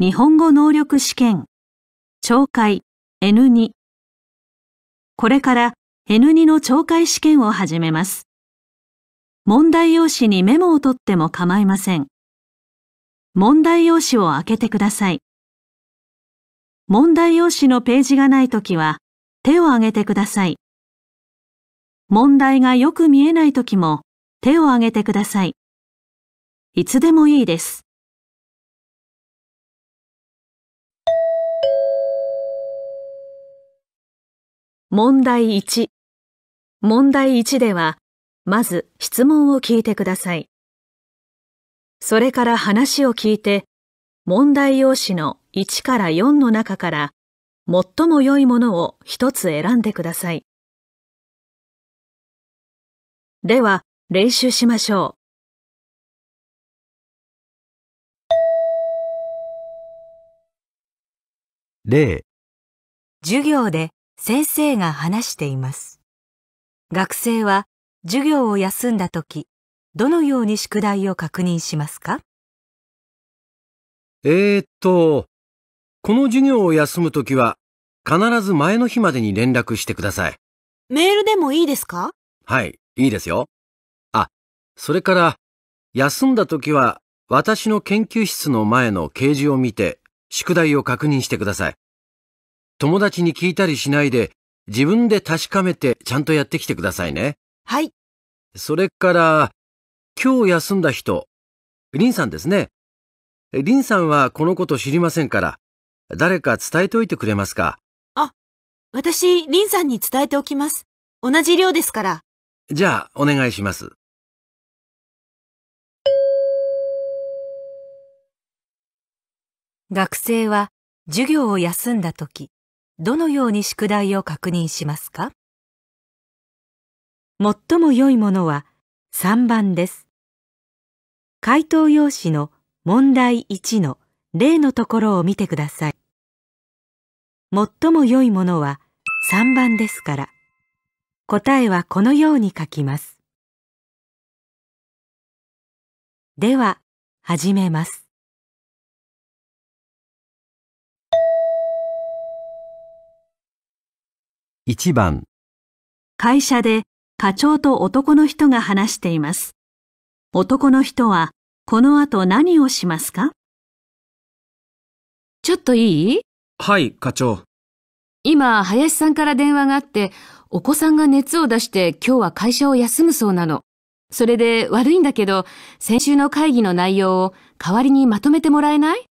日本語能力試験、懲戒 N2。これから N2 の懲戒試験を始めます。問題用紙にメモを取っても構いません。問題用紙を開けてください。問題用紙のページがないときは手を挙げてください。問題がよく見えないときも手を挙げてください。いつでもいいです。問題1。問題1では、まず質問を聞いてください。それから話を聞いて、問題用紙の1から4の中から、最も良いものを一つ選んでください。では、練習しましょう。例授業で先生が話しています。学生は授業を休んだ時、どのように宿題を確認しますかえー、っと、この授業を休むときは、必ず前の日までに連絡してください。メールでもいいですかはい、いいですよ。あ、それから、休んだときは、私の研究室の前の掲示を見て、宿題を確認してください。友達に聞いたりしないで、自分で確かめてちゃんとやってきてくださいね。はい。それから、今日休んだ人、リンさんですね。リンさんはこのこと知りませんから、誰か伝えておいてくれますかあ、私、リンさんに伝えておきます。同じ量ですから。じゃあ、お願いします。学生は授業を休んだ時、どのように宿題を確認しますか最も良いものは3番です。回答用紙の問題1の例のところを見てください。最も良いものは3番ですから、答えはこのように書きます。では、始めます。1番会社で課長と男の人が話しています。男の人はこの後何をしますかちょっといいはい、課長。今、林さんから電話があって、お子さんが熱を出して今日は会社を休むそうなの。それで悪いんだけど、先週の会議の内容を代わりにまとめてもらえない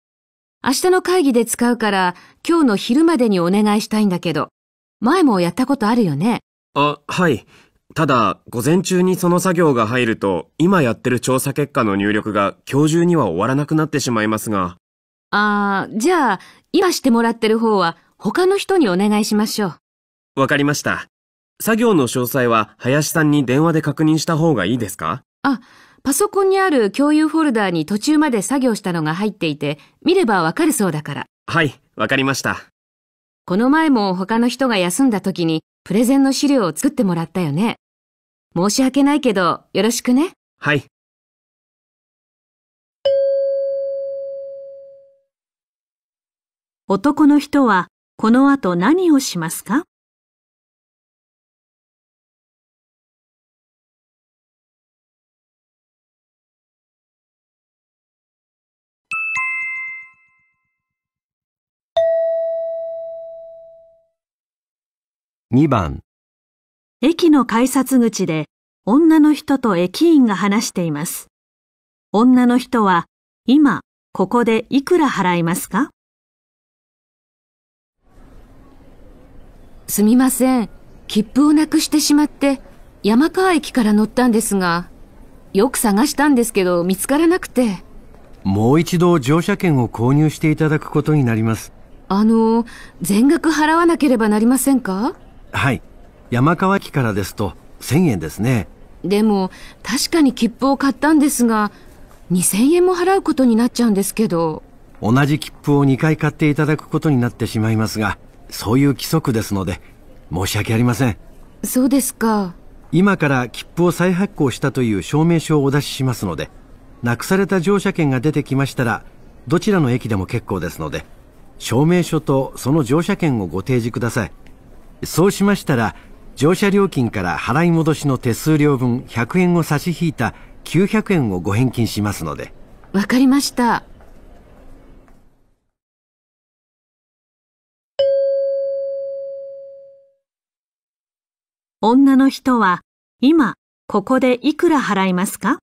明日の会議で使うから、今日の昼までにお願いしたいんだけど。前もやったことあるよね。あ、はい。ただ、午前中にその作業が入ると、今やってる調査結果の入力が今日中には終わらなくなってしまいますが。ああ、じゃあ、今してもらってる方は他の人にお願いしましょう。わかりました。作業の詳細は林さんに電話で確認した方がいいですかあ、パソコンにある共有フォルダーに途中まで作業したのが入っていて、見ればわかるそうだから。はい、わかりました。この前も他の人が休んだ時にプレゼンの資料を作ってもらったよね。申し訳ないけど、よろしくね。はい。男の人はこの後何をしますか2番駅の改札口で女の人と駅員が話しています。女の人は今ここでいくら払いますかすみません。切符をなくしてしまって山川駅から乗ったんですが、よく探したんですけど見つからなくて。もう一度乗車券を購入していただくことになります。あの、全額払わなければなりませんかはい山川駅からですと1000円ですねでも確かに切符を買ったんですが2000円も払うことになっちゃうんですけど同じ切符を2回買っていただくことになってしまいますがそういう規則ですので申し訳ありませんそうですか今から切符を再発行したという証明書をお出ししますのでなくされた乗車券が出てきましたらどちらの駅でも結構ですので証明書とその乗車券をご提示くださいそうしましたら乗車料金から払い戻しの手数料分100円を差し引いた900円をご返金しますのでわかりました女の人は今ここでいくら払いますか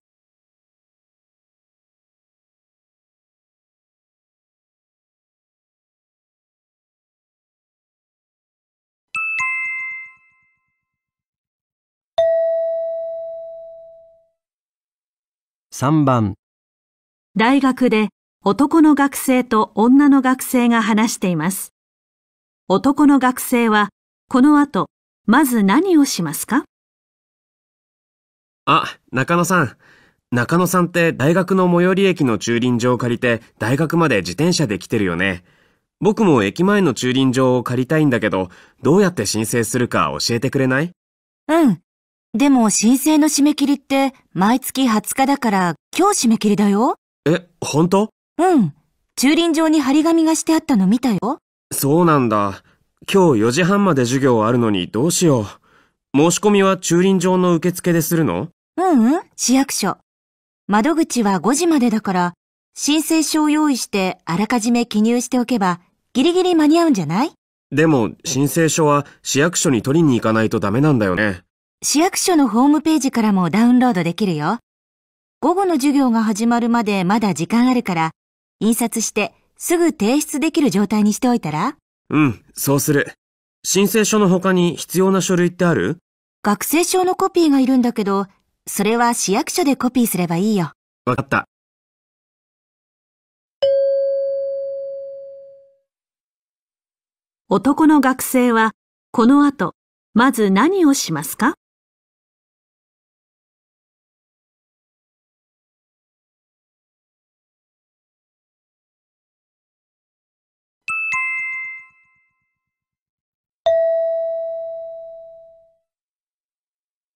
3番大学で男の学生と女の学生が話しています。男の学生はこの後まず何をしますかあ、中野さん。中野さんって大学の最寄り駅の駐輪場を借りて大学まで自転車で来てるよね。僕も駅前の駐輪場を借りたいんだけど、どうやって申請するか教えてくれないうん。でも申請の締め切りって毎月20日だから今日締め切りだよ。え、本当うん。駐輪場に張り紙がしてあったの見たよ。そうなんだ。今日4時半まで授業あるのにどうしよう。申し込みは駐輪場の受付でするのうんうん、市役所。窓口は5時までだから、申請書を用意してあらかじめ記入しておけばギリギリ間に合うんじゃないでも申請書は市役所に取りに行かないとダメなんだよね。市役所のホームページからもダウンロードできるよ。午後の授業が始まるまでまだ時間あるから、印刷してすぐ提出できる状態にしておいたらうん、そうする。申請書の他に必要な書類ってある学生証のコピーがいるんだけど、それは市役所でコピーすればいいよ。わかった。男の学生は、この後、まず何をしますか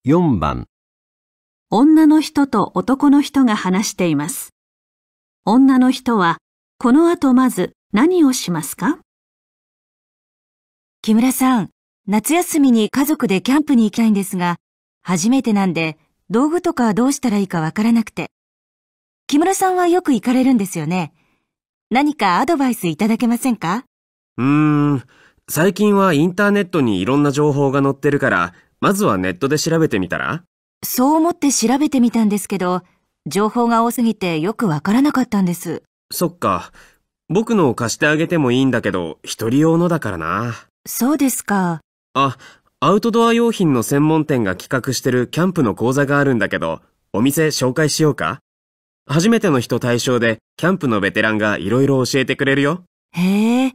4番女の人と男の人が話しています。女の人は、この後まず何をしますか木村さん、夏休みに家族でキャンプに行きたいんですが、初めてなんで、道具とかどうしたらいいかわからなくて。木村さんはよく行かれるんですよね。何かアドバイスいただけませんかうーん。最近はインターネットにいろんな情報が載ってるから、まずはネットで調べてみたらそう思って調べてみたんですけど、情報が多すぎてよくわからなかったんです。そっか。僕のを貸してあげてもいいんだけど、一人用のだからな。そうですか。あ、アウトドア用品の専門店が企画してるキャンプの講座があるんだけど、お店紹介しようか初めての人対象で、キャンプのベテランが色々教えてくれるよ。へえ、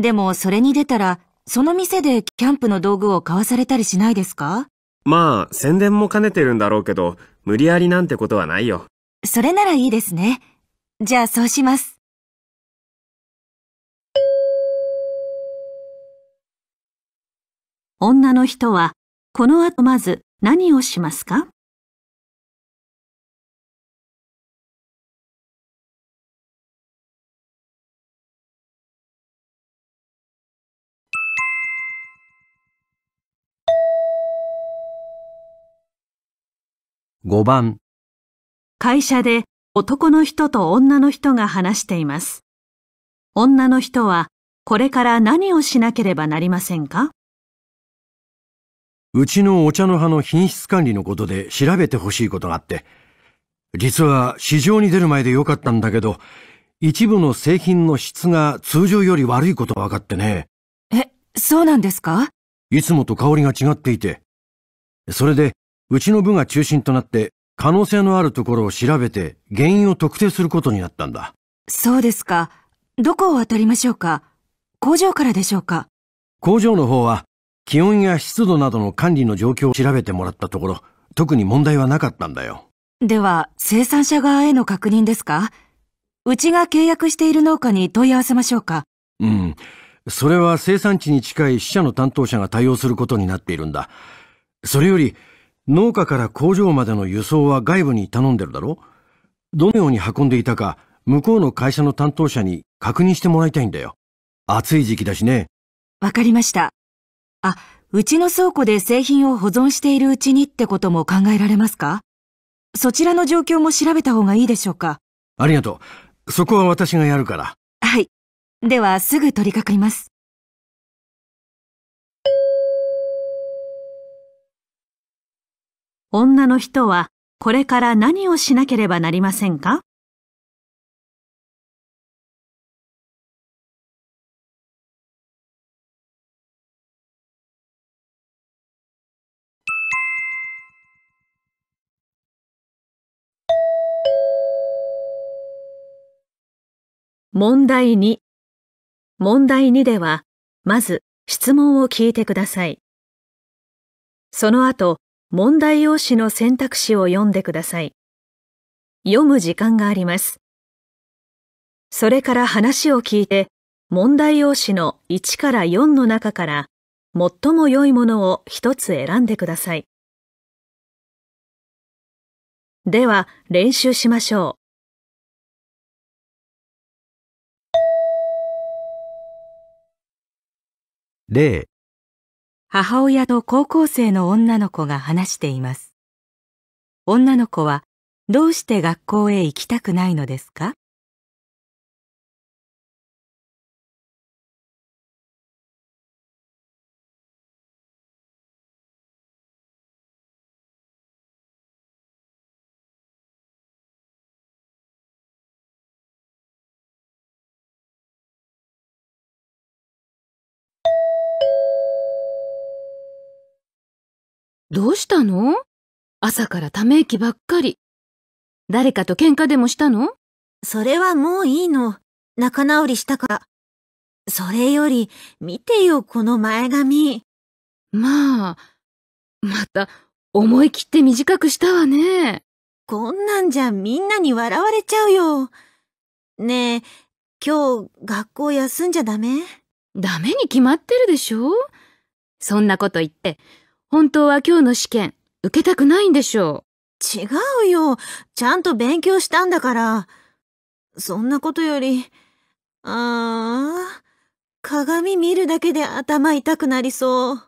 でもそれに出たら、その店でキャンプの道具を買わされたりしないですかまあ、宣伝も兼ねてるんだろうけど、無理やりなんてことはないよ。それならいいですね。じゃあそうします。女の人は、この後まず何をしますか5番会社で男の人と女の人が話しています。女の人はこれから何をしなければなりませんかうちのお茶の葉の品質管理のことで調べてほしいことがあって、実は市場に出る前でよかったんだけど、一部の製品の質が通常より悪いことが分かってね。え、そうなんですかいつもと香りが違っていて。それでうちの部が中心となって可能性のあるところを調べて原因を特定することになったんだ。そうですか。どこを渡りましょうか工場からでしょうか工場の方は気温や湿度などの管理の状況を調べてもらったところ、特に問題はなかったんだよ。では、生産者側への確認ですかうちが契約している農家に問い合わせましょうかうん。それは生産地に近い支社の担当者が対応することになっているんだ。それより、農家から工場までの輸送は外部に頼んでるだろどのように運んでいたか、向こうの会社の担当者に確認してもらいたいんだよ。暑い時期だしね。わかりました。あ、うちの倉庫で製品を保存しているうちにってことも考えられますかそちらの状況も調べた方がいいでしょうかありがとう。そこは私がやるから。はい。では、すぐ取り掛かります。女の人はこれから何をしなければなりませんか問題2問題2では、まず質問を聞いてください。その後、問題用紙の選択肢を読んでください。読む時間があります。それから話を聞いて、問題用紙の1から4の中から、最も良いものを一つ選んでください。では、練習しましょう。例母親と高校生の女の子が話しています。女の子はどうして学校へ行きたくないのですかどうしたの朝からため息ばっかり。誰かと喧嘩でもしたのそれはもういいの。仲直りしたから。それより、見てよ、この前髪。まあ、また、思い切って短くしたわね。こんなんじゃみんなに笑われちゃうよ。ねえ、今日、学校休んじゃダメダメに決まってるでしょそんなこと言って、本当は今日の試験、受けたくないんでしょう。違うよ。ちゃんと勉強したんだから。そんなことより、あー、鏡見るだけで頭痛くなりそう。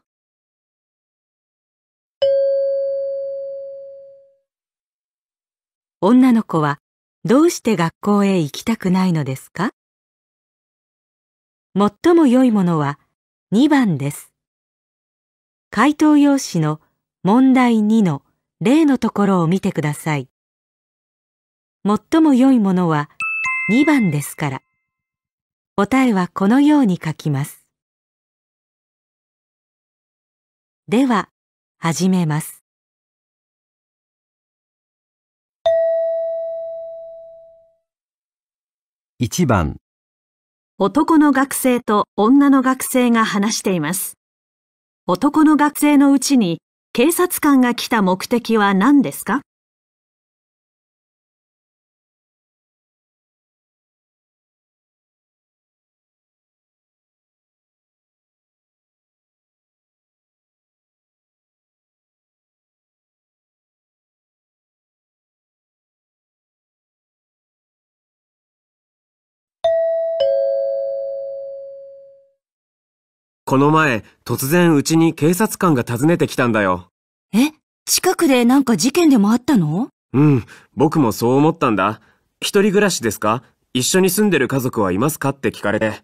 女の子はどうして学校へ行きたくないのですか最も良いものは2番です。回答用紙の問題2の例のところを見てください。最も良いものは2番ですから。答えはこのように書きます。では、始めます。1番男の学生と女の学生が話しています。男の学生のうちに警察官が来た目的は何ですかこの前、突然うちに警察官が訪ねてきたんだよ。え近くでなんか事件でもあったのうん、僕もそう思ったんだ。一人暮らしですか一緒に住んでる家族はいますかって聞かれて、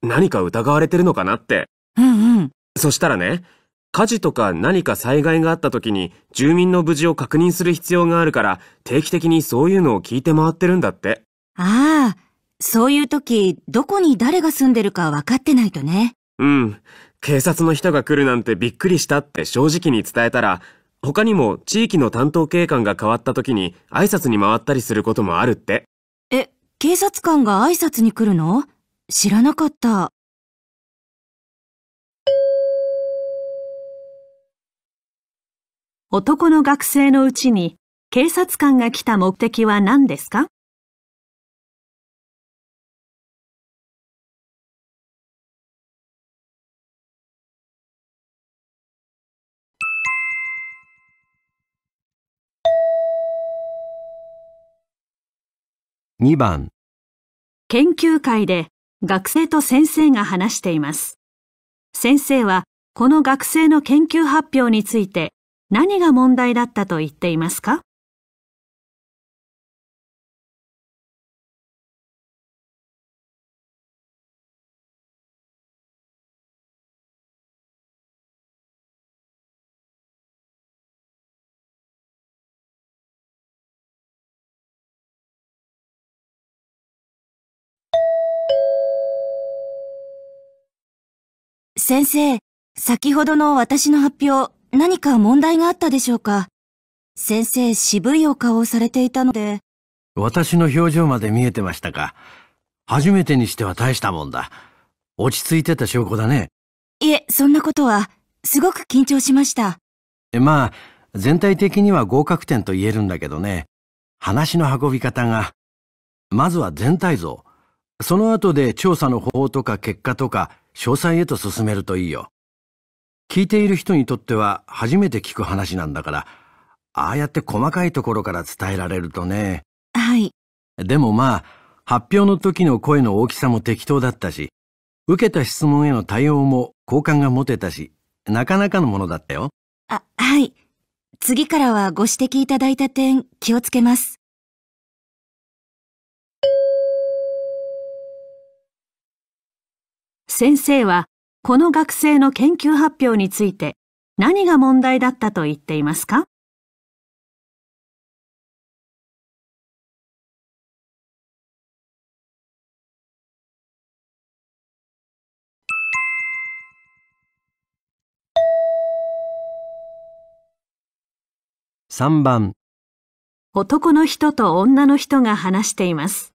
何か疑われてるのかなって。うんうん。そしたらね、火事とか何か災害があった時に住民の無事を確認する必要があるから定期的にそういうのを聞いて回ってるんだって。ああ、そういう時どこに誰が住んでるか分かってないとね。うん、警察の人が来るなんてびっくりしたって正直に伝えたら、他にも地域の担当警官が変わった時に挨拶に回ったりすることもあるって。え、警察官が挨拶に来るの知らなかった。男の学生のうちに警察官が来た目的は何ですか2番研究会で学生と先生が話しています。先生はこの学生の研究発表について何が問題だったと言っていますか先生、先ほどの私の発表、何か問題があったでしょうか先生、渋いお顔をされていたので。私の表情まで見えてましたか。初めてにしては大したもんだ。落ち着いてた証拠だね。いえ、そんなことは、すごく緊張しました。まあ、全体的には合格点と言えるんだけどね。話の運び方が、まずは全体像。その後で調査の方法とか結果とか、詳細へと進めるといいよ。聞いている人にとっては初めて聞く話なんだから、ああやって細かいところから伝えられるとね。はい。でもまあ、発表の時の声の大きさも適当だったし、受けた質問への対応も好感が持てたし、なかなかのものだったよ。あ、はい。次からはご指摘いただいた点気をつけます。先生はこの学生の研究発表について何が問題だったと言っていますか3番男の人と女の人が話しています。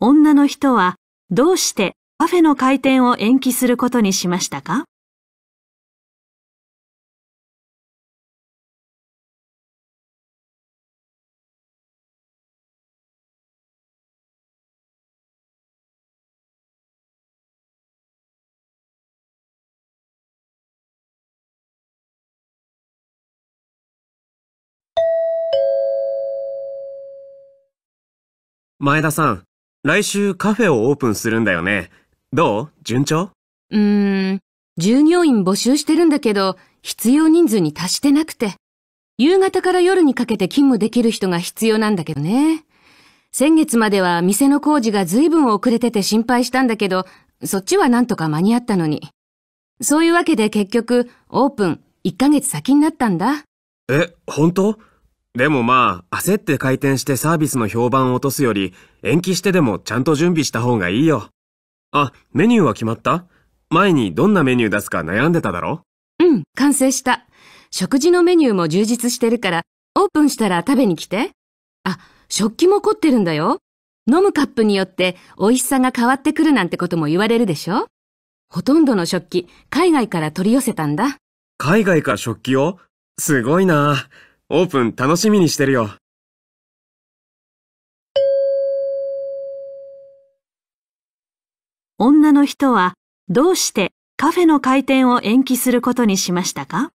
女の人はどうしてカフェの開店を延期することにしましたか前田さん、来週カフェをオープンするんだよね。どう順調うーん、従業員募集してるんだけど、必要人数に達してなくて。夕方から夜にかけて勤務できる人が必要なんだけどね。先月までは店の工事が随分遅れてて心配したんだけど、そっちはなんとか間に合ったのに。そういうわけで結局、オープン1ヶ月先になったんだ。え、本当でもまあ、焦って開店してサービスの評判を落とすより、延期してでもちゃんと準備した方がいいよ。あ、メニューは決まった前にどんなメニュー出すか悩んでただろうん、完成した。食事のメニューも充実してるから、オープンしたら食べに来て。あ、食器も凝ってるんだよ。飲むカップによって美味しさが変わってくるなんてことも言われるでしょほとんどの食器、海外から取り寄せたんだ。海外か食器をすごいなオープン楽しみにしてるよ。女の人はどうしてカフェの開店を延期することにしましたか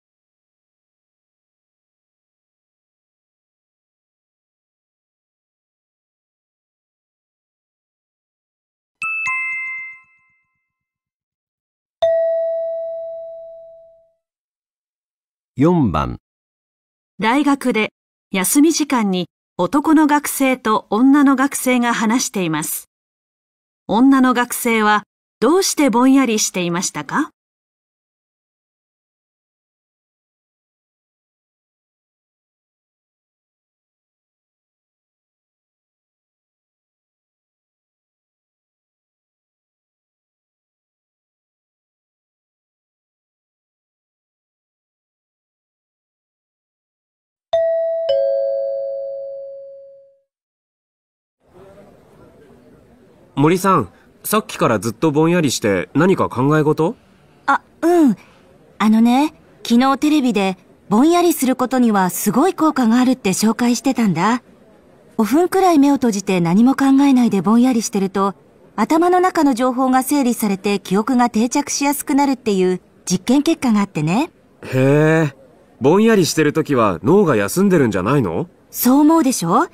4番大学で休み時間に男の学生と女の学生が話しています。女の学生はどうしてぼんやりしていましたか森さん、さっきからずっとぼんやりして何か考え事あ、うん。あのね、昨日テレビでぼんやりすることにはすごい効果があるって紹介してたんだ。5分くらい目を閉じて何も考えないでぼんやりしてると、頭の中の情報が整理されて記憶が定着しやすくなるっていう実験結果があってね。へえ、ぼんやりしてる時は脳が休んでるんじゃないのそう思うでしょ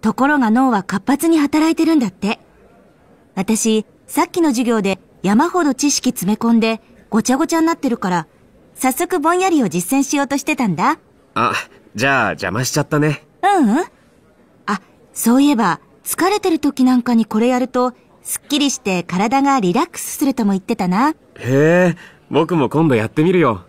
ところが脳は活発に働いてるんだって。私、さっきの授業で山ほど知識詰め込んで、ごちゃごちゃになってるから、早速ぼんやりを実践しようとしてたんだ。あ、じゃあ邪魔しちゃったね。うんうん。あ、そういえば、疲れてる時なんかにこれやると、すっきりして体がリラックスするとも言ってたな。へえ、僕も今度やってみるよ。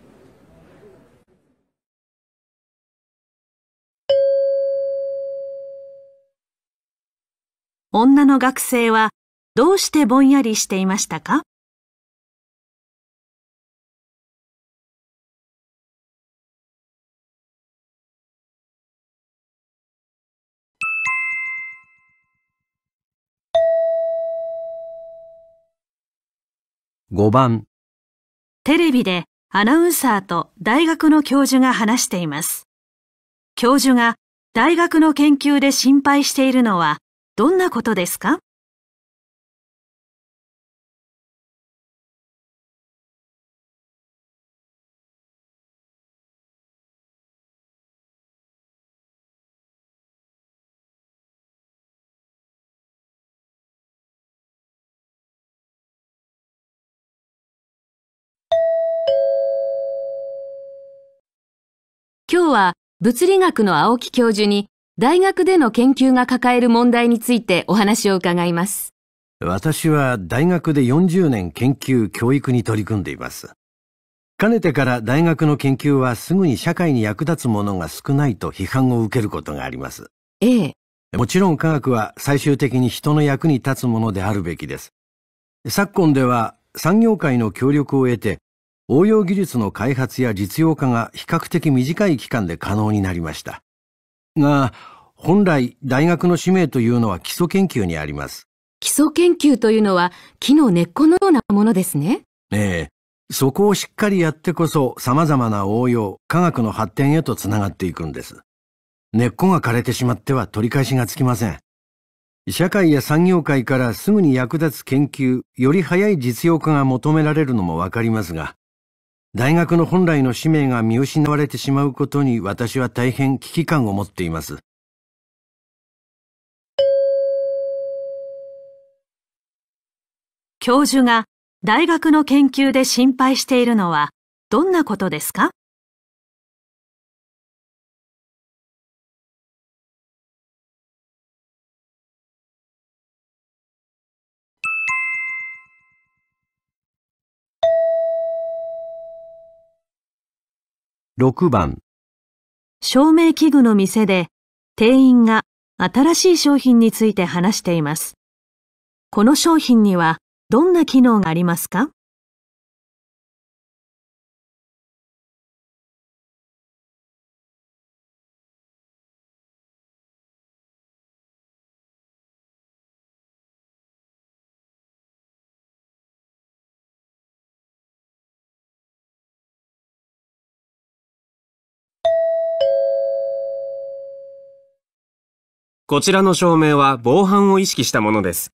女の学生はどうしてぼんやりしていましたか5番テレビでアナウンサーと大学の教授が話しています。教授が大学の研究で心配しているのはどんなことですかは物理学の青木教授に大学での研究が抱える問題についてお話を伺います。私は大学で40年研究教育に取り組んでいます。かねてから大学の研究はすぐに社会に役立つものが少ないと批判を受けることがあります。ええ。もちろん科学は最終的に人の役に立つものであるべきです。昨今では産業界の協力を得て応用技術の開発や実用化が比較的短い期間で可能になりました。が、本来大学の使命というのは基礎研究にあります。基礎研究というのは木の根っこのようなものですね。ええ。そこをしっかりやってこそ様々な応用、科学の発展へとつながっていくんです。根っこが枯れてしまっては取り返しがつきません。社会や産業界からすぐに役立つ研究、より早い実用化が求められるのもわかりますが、大学の本来の使命が見失われてしまうことに私は大変危機感を持っています。教授が大学の研究で心配しているのはどんなことですか6番照明器具の店で店員が新しい商品について話しています。この商品にはどんな機能がありますかこちらの照明は防犯を意識したものです。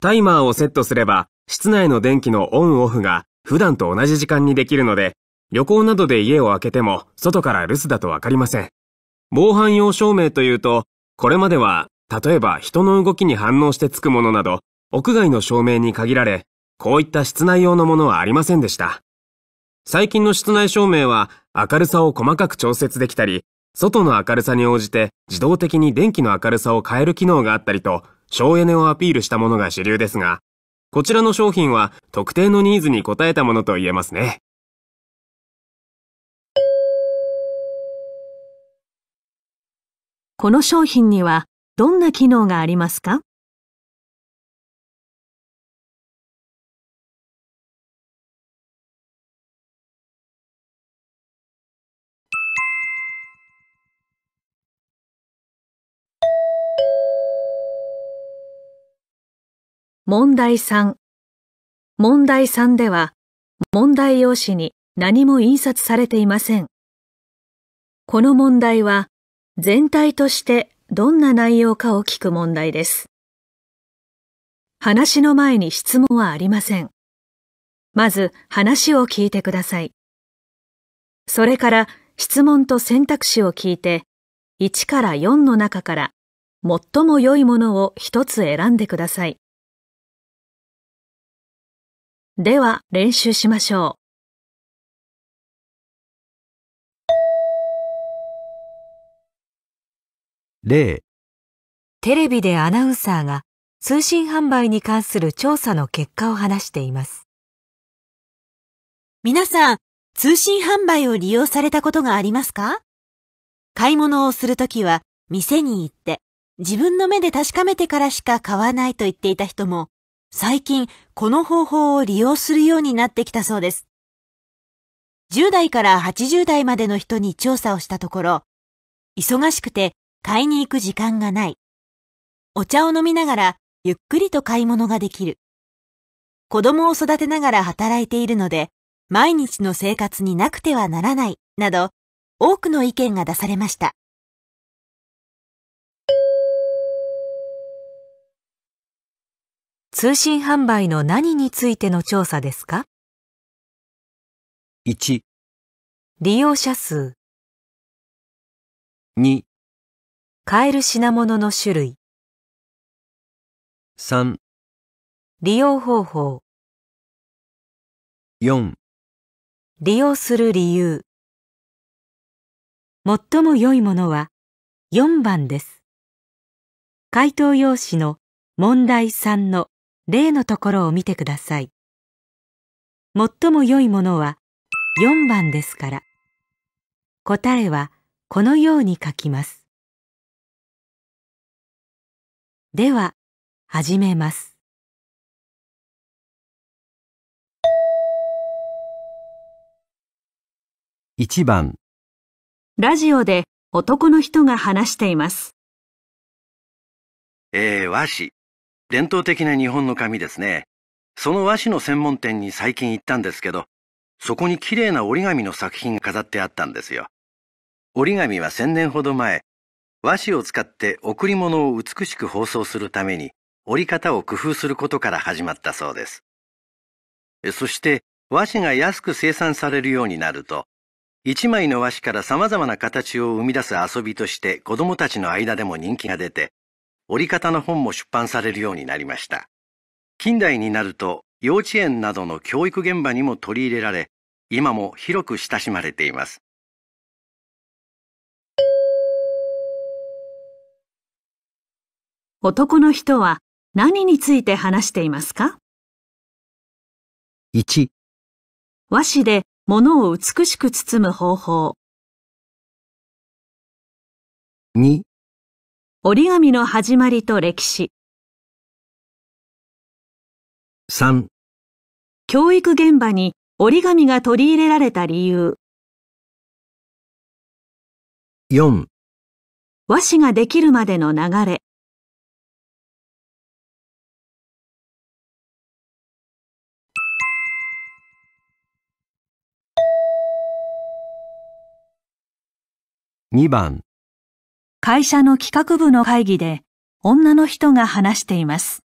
タイマーをセットすれば、室内の電気のオンオフが普段と同じ時間にできるので、旅行などで家を開けても外から留守だとわかりません。防犯用照明というと、これまでは、例えば人の動きに反応してつくものなど、屋外の照明に限られ、こういった室内用のものはありませんでした。最近の室内照明は明るさを細かく調節できたり、外の明るさに応じて自動的に電気の明るさを変える機能があったりと、省エネをアピールしたものが主流ですが、こちらの商品は特定のニーズに応えたものと言えますね。この商品にはどんな機能がありますか問題3。問題3では、問題用紙に何も印刷されていません。この問題は、全体としてどんな内容かを聞く問題です。話の前に質問はありません。まず話を聞いてください。それから質問と選択肢を聞いて、1から4の中から最も良いものを一つ選んでください。では練習しましょう。例テレビでアナウンサーが通信販売に関する調査の結果を話しています。皆さん、通信販売を利用されたことがありますか買い物をするときは店に行って自分の目で確かめてからしか買わないと言っていた人も最近この方法を利用するようになってきたそうです。10代から80代までの人に調査をしたところ、忙しくて買いに行く時間がない。お茶を飲みながらゆっくりと買い物ができる。子供を育てながら働いているので、毎日の生活になくてはならない、など、多くの意見が出されました。通信販売の何についての調査ですか ?1、利用者数、2、買える品物の種類、3、利用方法、4、利用する理由。最も良いものは4番です。回答用紙の問題3の例のところを見てください。最も良いものは4番ですから。答えはこのように書きます。では、始めます。1番ラジオで男の人が話しています。ええー、わし。伝統的な日本の紙ですね。その和紙の専門店に最近行ったんですけど、そこに綺麗な折り紙の作品が飾ってあったんですよ。折り紙は1000年ほど前、和紙を使って贈り物を美しく包装するために折り方を工夫することから始まったそうです。そして和紙が安く生産されるようになると、一枚の和紙から様々な形を生み出す遊びとして子供たちの間でも人気が出て、折り方の本も出版されるようになりました。近代になると幼稚園などの教育現場にも取り入れられ、今も広く親しまれています。男の人は何について話していますか ?1 和紙で物を美しく包む方法2折り紙の始まりと歴史。3教育現場に折り紙が取り入れられた理由。4和紙ができるまでの流れ。2番会社の企画部の会議で女の人が話しています。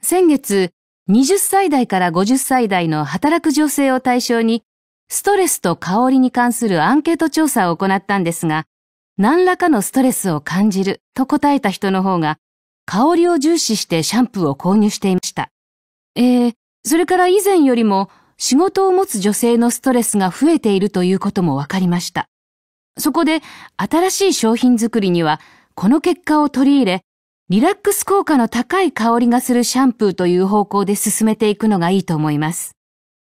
先月、20歳代から50歳代の働く女性を対象に、ストレスと香りに関するアンケート調査を行ったんですが、何らかのストレスを感じると答えた人の方が、香りを重視してシャンプーを購入していました。えー、それから以前よりも仕事を持つ女性のストレスが増えているということも分かりました。そこで新しい商品作りにはこの結果を取り入れ、リラックス効果の高い香りがするシャンプーという方向で進めていくのがいいと思います。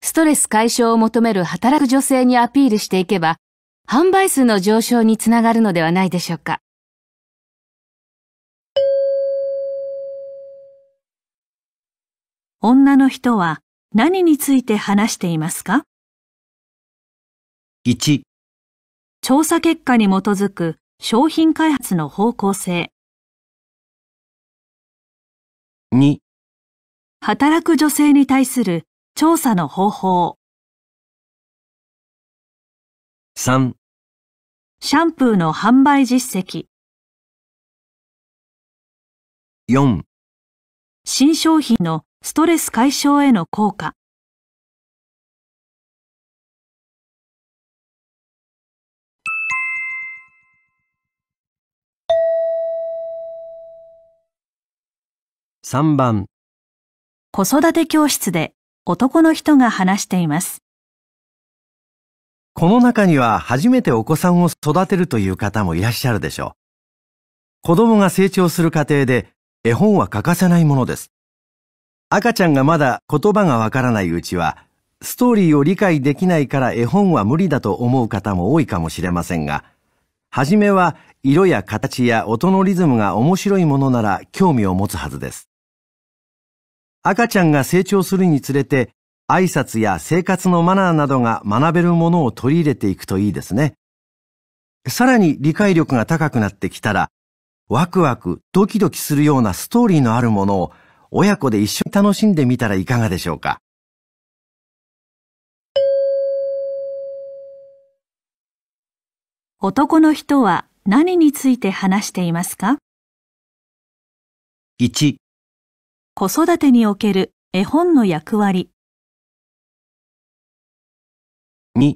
ストレス解消を求める働く女性にアピールしていけば、販売数の上昇につながるのではないでしょうか。女の人は何について話していますか 1, 調査結果に基づく商品開発の方向性。2働く女性に対する調査の方法。3シャンプーの販売実績。4新商品のストレス解消への効果。3番子育て教室で男の人が話しています。この中には初めてお子さんを育てるという方もいらっしゃるでしょう。子供が成長する過程で絵本は欠かせないものです。赤ちゃんがまだ言葉がわからないうちは、ストーリーを理解できないから絵本は無理だと思う方も多いかもしれませんが、初めは色や形や音のリズムが面白いものなら興味を持つはずです。赤ちゃんが成長するにつれて、挨拶や生活のマナーなどが学べるものを取り入れていくといいですね。さらに理解力が高くなってきたら、ワクワク、ドキドキするようなストーリーのあるものを親子で一緒に楽しんでみたらいかがでしょうか。男の人は何について話していますか ?1 子育てにおける絵本の役割。2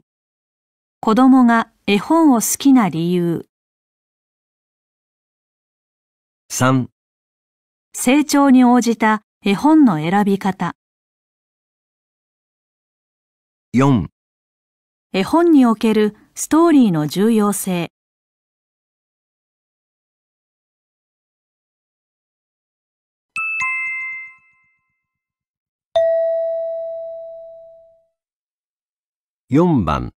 子供が絵本を好きな理由。3成長に応じた絵本の選び方。4絵本におけるストーリーの重要性。4番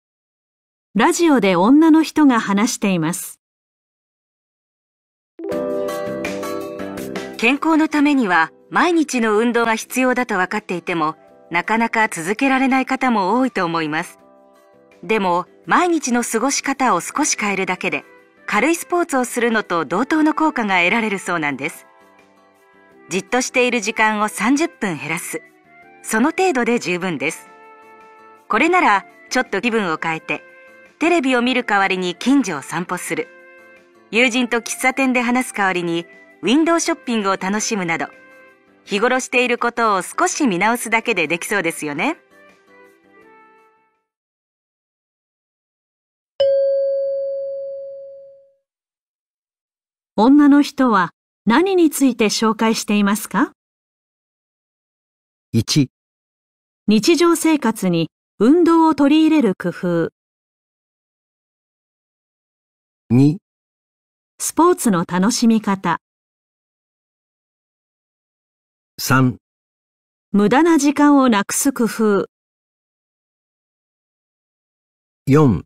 ラジオで女の人が話しています健康のためには毎日の運動が必要だと分かっていてもなかなか続けられない方も多いと思いますでも毎日の過ごし方を少し変えるだけで軽いスポーツをするのと同等の効果が得られるそうなんですじっとしている時間を30分減らすその程度で十分ですこれならちょっと気分を変えてテレビを見る代わりに近所を散歩する友人と喫茶店で話す代わりにウィンドウショッピングを楽しむなど日頃していることを少し見直すだけでできそうですよね女の人は何について紹介していますか 1, 日常生活に運動を取り入れる工夫。2スポーツの楽しみ方。3無駄な時間をなくす工夫。4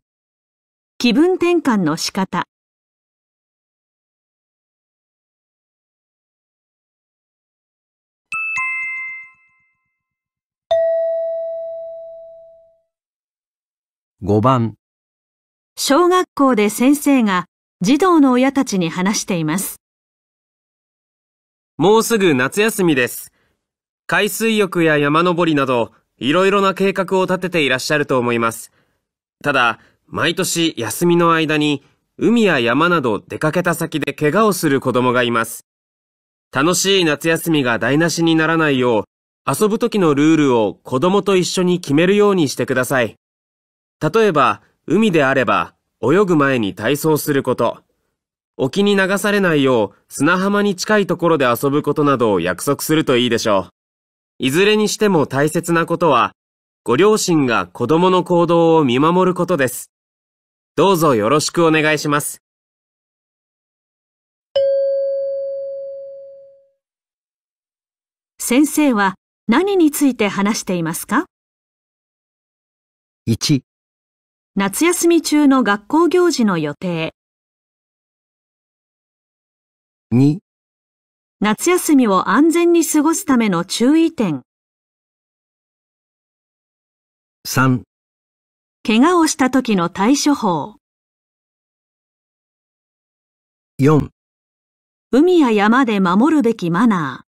気分転換の仕方。5番小学校で先生が児童の親たちに話しています。もうすぐ夏休みです。海水浴や山登りなど、いろいろな計画を立てていらっしゃると思います。ただ、毎年休みの間に、海や山など出かけた先で怪我をする子供がいます。楽しい夏休みが台無しにならないよう、遊ぶ時のルールを子供と一緒に決めるようにしてください。例えば、海であれば、泳ぐ前に体操すること、沖に流されないよう砂浜に近いところで遊ぶことなどを約束するといいでしょう。いずれにしても大切なことは、ご両親が子供の行動を見守ることです。どうぞよろしくお願いします。先生は何について話していますか 1, 夏休み中の学校行事の予定。2夏休みを安全に過ごすための注意点。3怪我をした時の対処法。4海や山で守るべきマナー。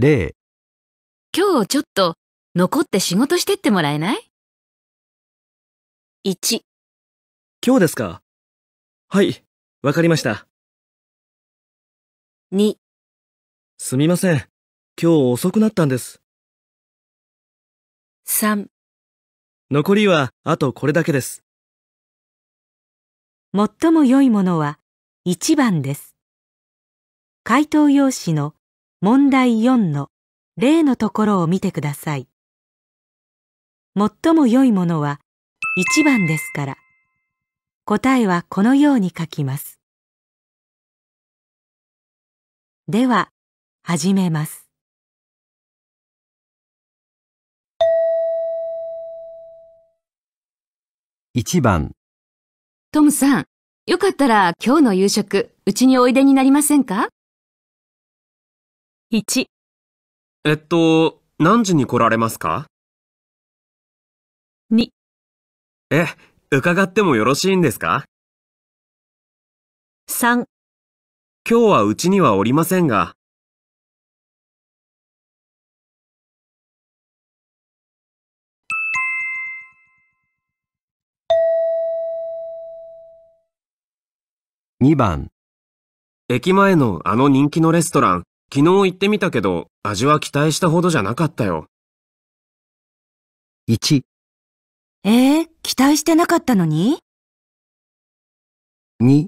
0今日ちょっと残って仕事してってもらえない ?1 今日ですかはい、わかりました。2すみません。今日遅くなったんです。3残りはあとこれだけです。最も良いものは1番です。回答用紙の問題4の例のところを見てください。最も良いものは1番ですから、答えはこのように書きます。では、始めます。1番トムさん、よかったら今日の夕食、うちにおいでになりませんか1えっと、何時に来られますか ?2 え、伺ってもよろしいんですか ?3 今日はうちにはおりませんが。2番駅前のあの人気のレストラン、昨日行ってみたけど、味は期待したほどじゃなかったよ。1えー、期待してなかったのに ?2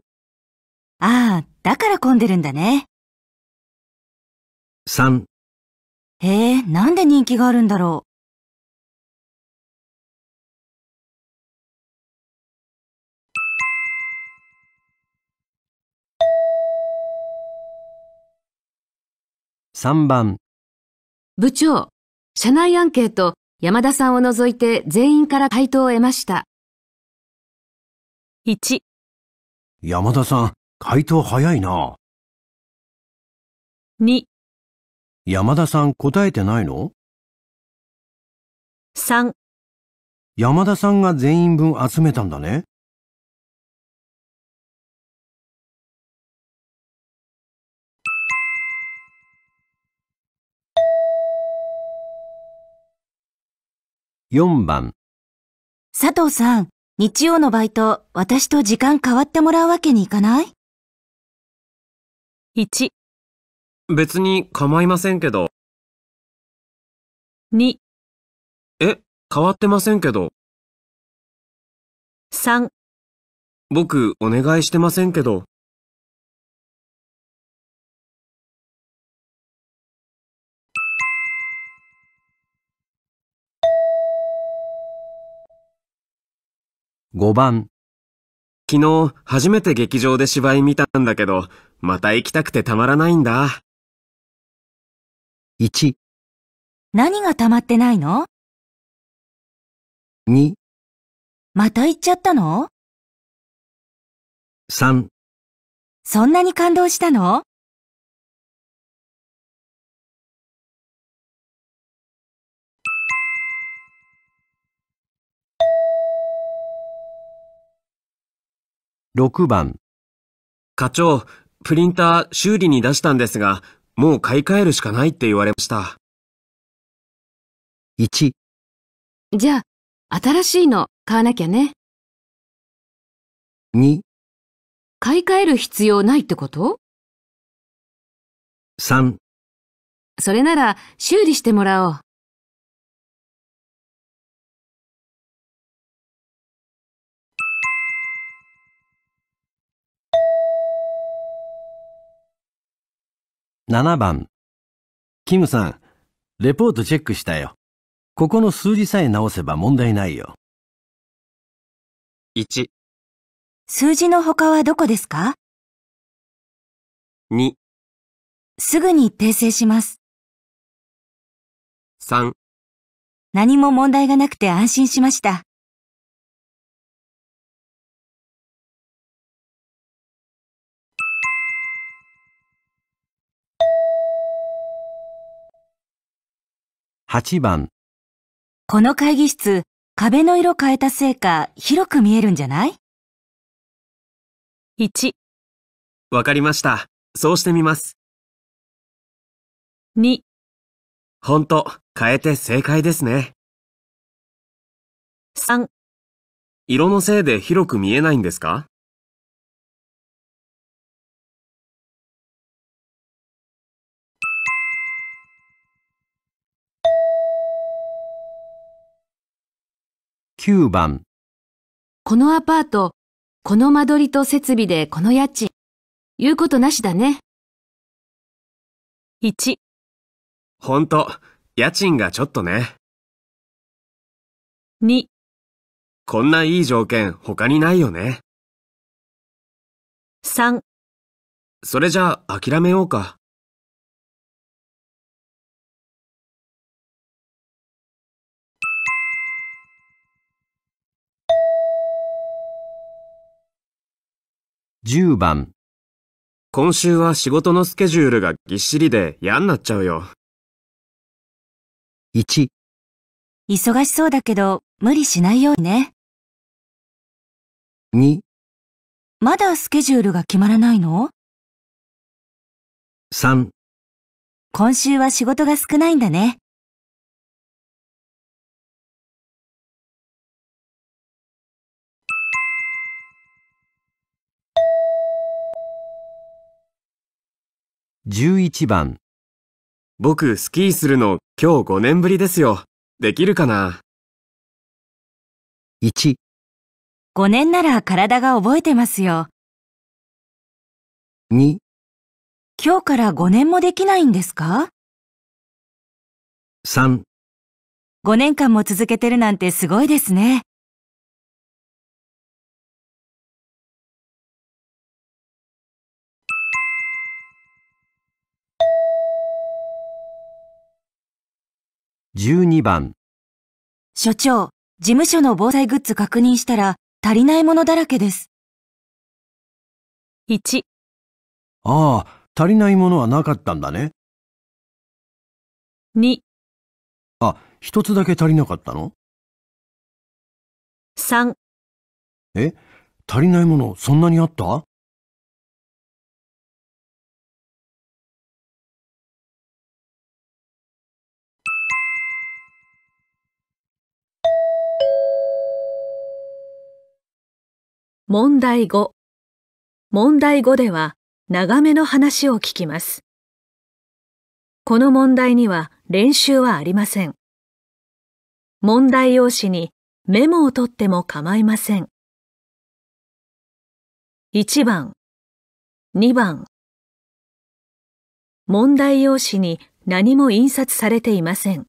ああ、だから混んでるんだね。3えー、なんで人気があるんだろう。3番部長、社内アンケート、山田さんを除いて全員から回答を得ました。1山田さん、回答早いな。2山田さん答えてないの ?3 山田さんが全員分集めたんだね。4番佐藤さん、日曜のバイト、私と時間変わってもらうわけにいかない ?1、別に構いませんけど。2、え、変わってませんけど。3、僕、お願いしてませんけど。5番。昨日初めて劇場で芝居見たんだけど、また行きたくてたまらないんだ。1。何が溜まってないの ?2。また行っちゃったの ?3。そんなに感動したの6番。課長、プリンター修理に出したんですが、もう買い替えるしかないって言われました。1。じゃあ、新しいの買わなきゃね。2。買い替える必要ないってこと3。それなら修理してもらおう。7番。キムさん、レポートチェックしたよ。ここの数字さえ直せば問題ないよ。1、数字の他はどこですか2、すぐに訂正します。3。何も問題がなくて安心しました。8番この会議室、壁の色変えたせいか広く見えるんじゃない ?1、わかりました。そうしてみます。2、ほんと、変えて正解ですね。3、色のせいで広く見えないんですか9番このアパート、この間取りと設備でこの家賃、言うことなしだね。1、ほんと、家賃がちょっとね。2、こんないい条件他にないよね。3、それじゃあ諦めようか。10番。今週は仕事のスケジュールがぎっしりで嫌になっちゃうよ。1、忙しそうだけど、無理しないようにね。2、まだスケジュールが決まらないの3。今週は仕事が少ないんだね。11番僕スキーするの今日5年ぶりですよ。できるかな ?1、5年なら体が覚えてますよ。2、今日から5年もできないんですか3、5年間も続けてるなんてすごいですね。12番所長、事務所の防災グッズ確認したら足りないものだらけです。1ああ、足りないものはなかったんだね。2あ、一つだけ足りなかったの ?3 え、足りないものそんなにあった問題5。問題5では、長めの話を聞きます。この問題には練習はありません。問題用紙にメモを取っても構いません。1番、2番。問題用紙に何も印刷されていません。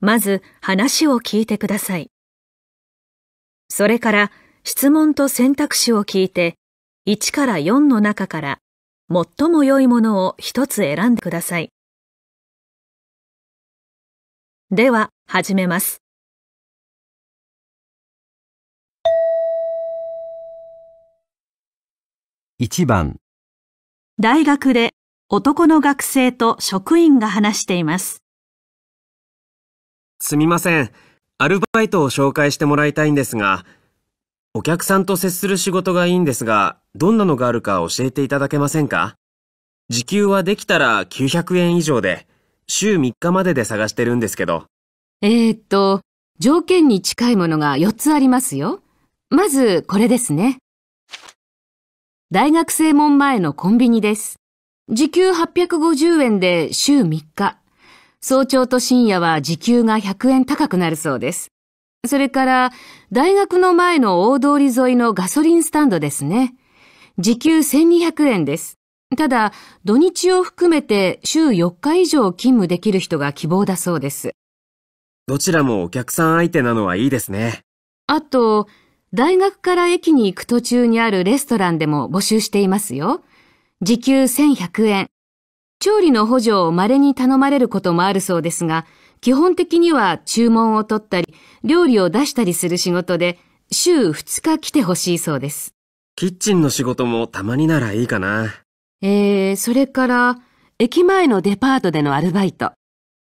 まず話を聞いてください。それから質問と選択肢を聞いて、1から4の中から最も良いものを一つ選んでください。では、始めます。1番、大学で男の学生と職員が話しています。すみません。アルバイトを紹介してもらいたいんですが、お客さんと接する仕事がいいんですが、どんなのがあるか教えていただけませんか時給はできたら900円以上で、週3日までで探してるんですけど。えー、っと、条件に近いものが4つありますよ。まず、これですね。大学生門前のコンビニです。時給850円で週3日。早朝と深夜は時給が100円高くなるそうです。それから、大学の前の大通り沿いのガソリンスタンドですね。時給1200円です。ただ、土日を含めて週4日以上勤務できる人が希望だそうです。どちらもお客さん相手なのはいいですね。あと、大学から駅に行く途中にあるレストランでも募集していますよ。時給1100円。調理の補助を稀に頼まれることもあるそうですが、基本的には注文を取ったり、料理を出したりする仕事で、週2日来てほしいそうです。キッチンの仕事もたまにならいいかな。えー、それから、駅前のデパートでのアルバイト。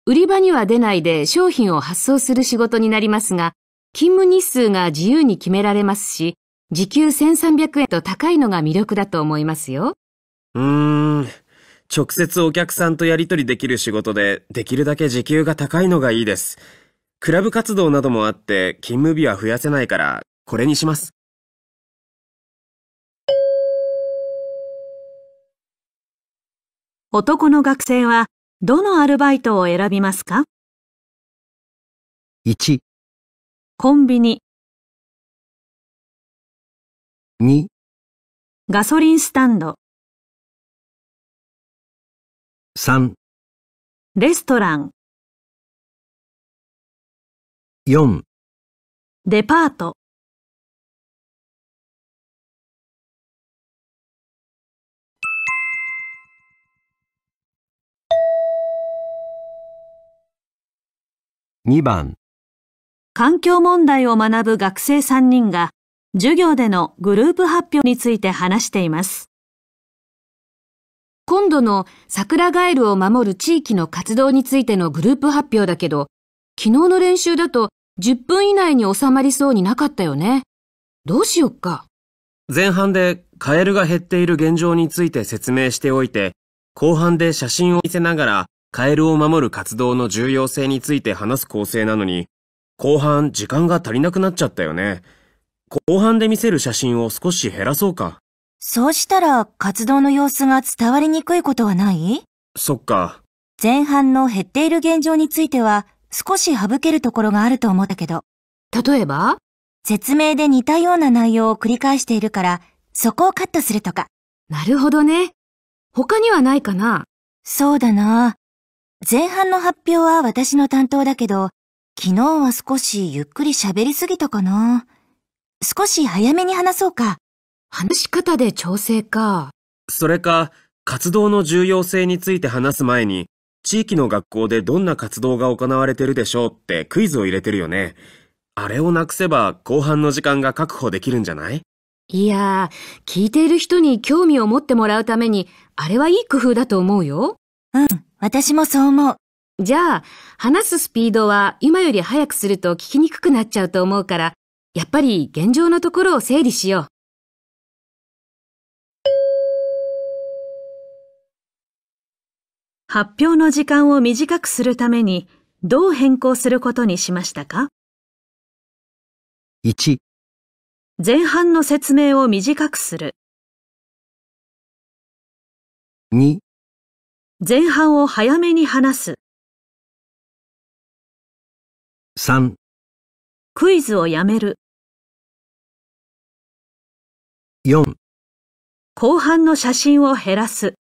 売り場には出ないで商品を発送する仕事になりますが、勤務日数が自由に決められますし、時給1300円と高いのが魅力だと思いますよ。うーん。直接お客さんとやり取りできる仕事で、できるだけ時給が高いのがいいです。クラブ活動などもあって、勤務日は増やせないから、これにします。男の学生は、どのアルバイトを選びますか ?1、コンビニ。2、ガソリンスタンド。三、レストラン4デパート2番環境問題を学ぶ学生3人が授業でのグループ発表について話しています。今度の桜ガエルを守る地域の活動についてのグループ発表だけど、昨日の練習だと10分以内に収まりそうになかったよね。どうしよっか。前半でカエルが減っている現状について説明しておいて、後半で写真を見せながらカエルを守る活動の重要性について話す構成なのに、後半時間が足りなくなっちゃったよね。後半で見せる写真を少し減らそうか。そうしたら活動の様子が伝わりにくいことはないそっか。前半の減っている現状については少し省けるところがあると思ったけど。例えば説明で似たような内容を繰り返しているから、そこをカットするとか。なるほどね。他にはないかなそうだな。前半の発表は私の担当だけど、昨日は少しゆっくり喋りすぎたかな。少し早めに話そうか。話し方で調整か。それか、活動の重要性について話す前に、地域の学校でどんな活動が行われてるでしょうってクイズを入れてるよね。あれをなくせば後半の時間が確保できるんじゃないいやー、聞いている人に興味を持ってもらうために、あれはいい工夫だと思うよ。うん、私もそう思う。じゃあ、話すスピードは今より早くすると聞きにくくなっちゃうと思うから、やっぱり現状のところを整理しよう。発表の時間を短くするためにどう変更することにしましたか ?1 前半の説明を短くする2前半を早めに話す3クイズをやめる4後半の写真を減らす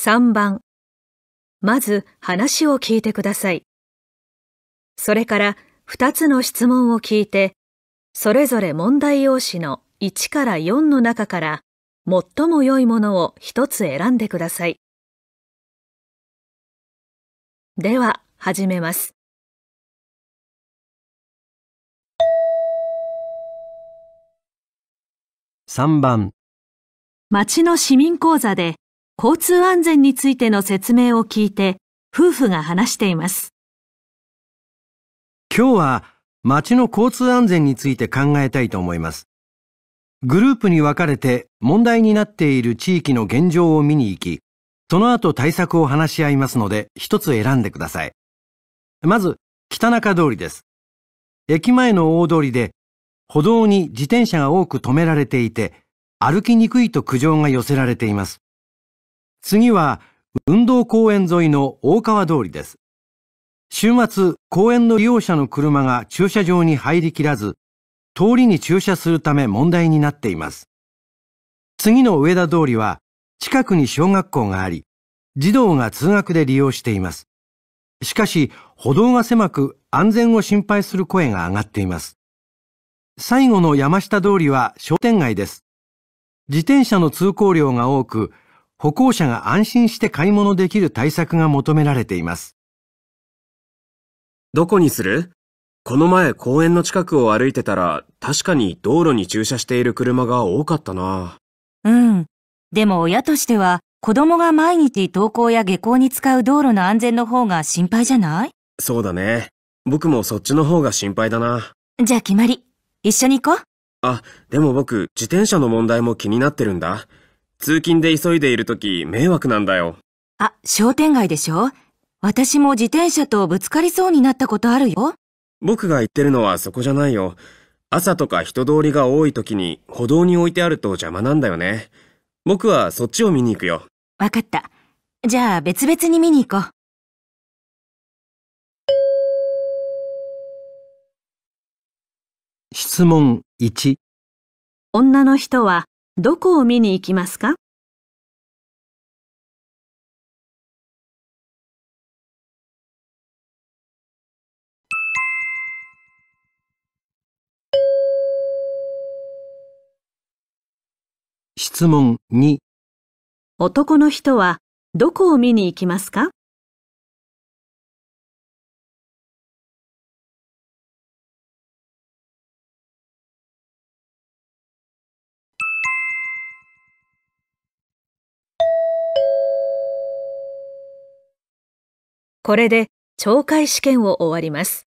3番。まず話を聞いてください。それから2つの質問を聞いて、それぞれ問題用紙の1から4の中から最も良いものを1つ選んでください。では、始めます。3番町の市民講座で交通安全についての説明を聞いて夫婦が話しています。今日は街の交通安全について考えたいと思います。グループに分かれて問題になっている地域の現状を見に行き、その後対策を話し合いますので一つ選んでください。まず、北中通りです。駅前の大通りで歩道に自転車が多く止められていて、歩きにくいと苦情が寄せられています。次は運動公園沿いの大川通りです。週末、公園の利用者の車が駐車場に入りきらず、通りに駐車するため問題になっています。次の上田通りは、近くに小学校があり、児童が通学で利用しています。しかし、歩道が狭く安全を心配する声が上がっています。最後の山下通りは商店街です。自転車の通行量が多く、歩行者が安心して買い物できる対策が求められています。どこにするこの前公園の近くを歩いてたら確かに道路に駐車している車が多かったな。うん。でも親としては子供が毎日登校や下校に使う道路の安全の方が心配じゃないそうだね。僕もそっちの方が心配だな。じゃあ決まり。一緒に行こう。あ、でも僕自転車の問題も気になってるんだ。通勤で急いでいるとき迷惑なんだよ。あ、商店街でしょ私も自転車とぶつかりそうになったことあるよ。僕が言ってるのはそこじゃないよ。朝とか人通りが多い時に歩道に置いてあると邪魔なんだよね。僕はそっちを見に行くよ。わかった。じゃあ別々に見に行こう。質問1女の人はどこを見に行きますか質問2男の人はどこを見に行きますかこれで懲戒試験を終わります。